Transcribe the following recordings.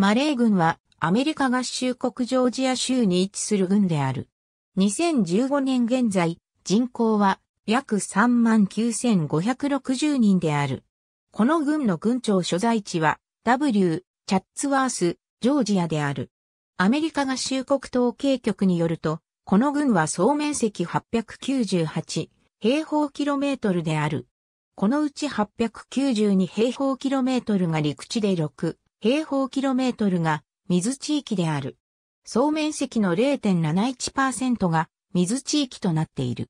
マレー軍はアメリカ合衆国ジョージア州に位置する軍である。2015年現在、人口は約39,560人である。この軍の軍庁所在地は W、チャッツワース、ジョージアである。アメリカ合衆国統計局によると、この軍は総面積898平方キロメートルである。このうち892平方キロメートルが陸地で6、平方キロメートルが水地域である。総面積の0.71%が水地域となっている。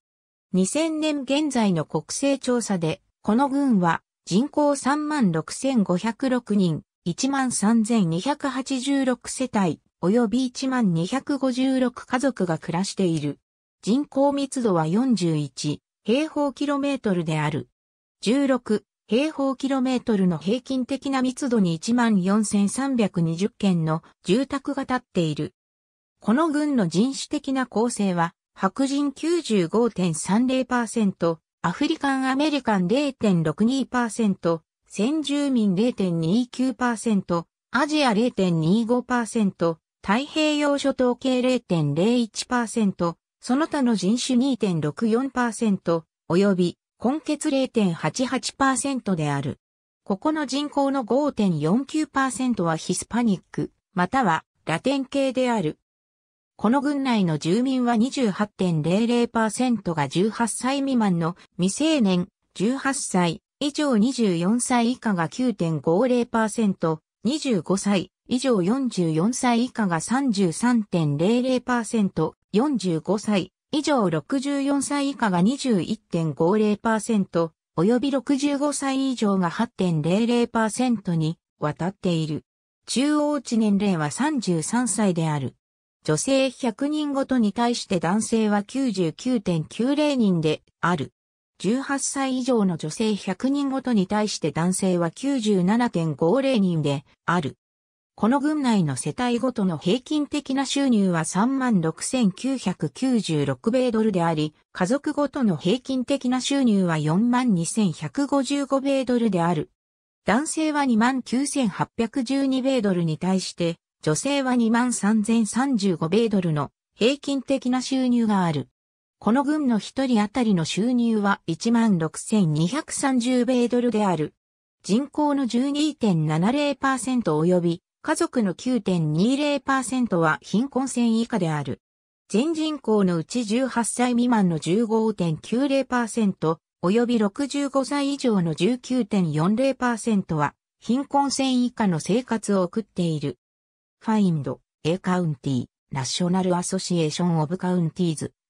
2000年現在の国勢調査で、この群は人口36,506人、13,286世帯、及び12,256家族が暮らしている。人口密度は41平方キロメートルである。16、平方キロメートルの平均的な密度に14,320軒の住宅が建っている。この郡の人種的な構成は、白人95.30%、アフリカンアメリカン0.62%、先住民0.29%、アジア0.25%、太平洋諸島系0.01%、その他の人種2.64%、及び根血0.88%である。ここの人口の5.49%はヒスパニック、またはラテン系である。この郡内の住民は28.00%が18歳未満の未成年、18歳以上24歳以下が9.50%、25歳以上44歳以下が33.00%、45歳以上64歳以下が21.50%、及び65歳以上が8.00%に渡っている。中央値年齢は33歳である。女性100人ごとに対して男性は99.90人である。18歳以上の女性100人ごとに対して男性は97.50人である。この軍内の世帯ごとの平均的な収入は36,996米ドルであり、家族ごとの平均的な収入は42,155米ドルである。男性は29,812米ドルに対して、女性は23,035米ドルの平均的な収入がある。この軍の一人当たりの収入は16,230米ドルである。人口の12.70%及び家族の9.20%は貧困線以下である。全人口のうち18歳未満の15.90%、及び65歳以上の19.40%は、貧困線以下の生活を送っている。Find A County National Association of Counties